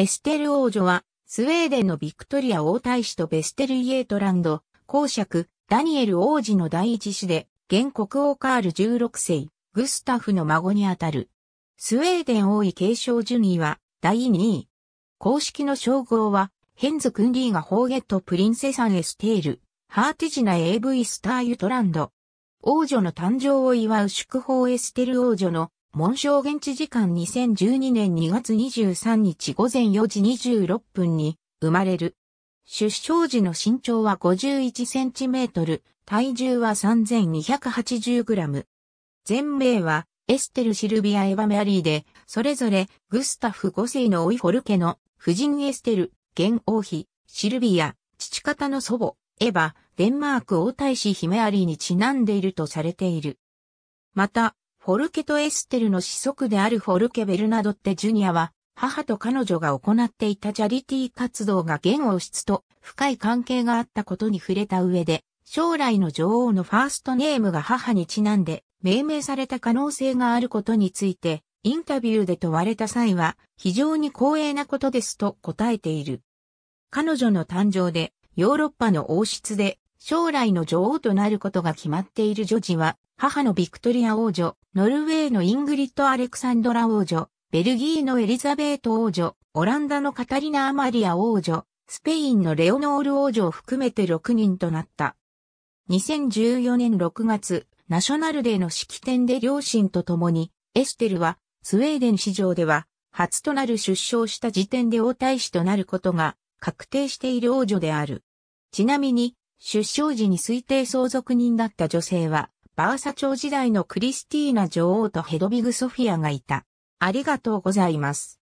エステル王女は、スウェーデンのビクトリア王太子とベステル・イエートランド、公爵、ダニエル王子の第一子で、現国王カール16世、グスタフの孫にあたる。スウェーデン王位継承順位は、第2位。公式の称号は、ヘンズ・クンリーがホーゲット・プリンセサン・エステール、ハーティジナ AV スター・ユトランド。王女の誕生を祝う祝砲エステル王女の紋章現地時間2012年2月23日午前4時26分に生まれる。出生時の身長は51センチメートル、体重は3280グラム。全名はエステル・シルビア・エヴァ・メアリーで、それぞれグスタフ5世のオイフォル家の夫人エステル、現王妃、シルビア、父方の祖母、エヴァ、デンマーク王太子姫アリーにちなんでいるとされている。また、フォルケとエステルの子息であるフォルケ・ベルナドッテ・ジュニアは、母と彼女が行っていたチャリティー活動が現王室と深い関係があったことに触れた上で、将来の女王のファーストネームが母にちなんで命名された可能性があることについて、インタビューで問われた際は、非常に光栄なことですと答えている。彼女の誕生で、ヨーロッパの王室で将来の女王となることが決まっている女児は、母のビクトリア王女、ノルウェーのイングリッド・アレクサンドラ王女、ベルギーのエリザベート王女、オランダのカタリナ・アマリア王女、スペインのレオノール王女を含めて6人となった。2014年6月、ナショナルデーの式典で両親と共に、エステルは、スウェーデン市場では、初となる出生した時点で王太子となることが、確定している王女である。ちなみに、出生時に推定相続人だった女性は、バーサ朝時代のクリスティーナ女王とヘドビグ・ソフィアがいた。ありがとうございます。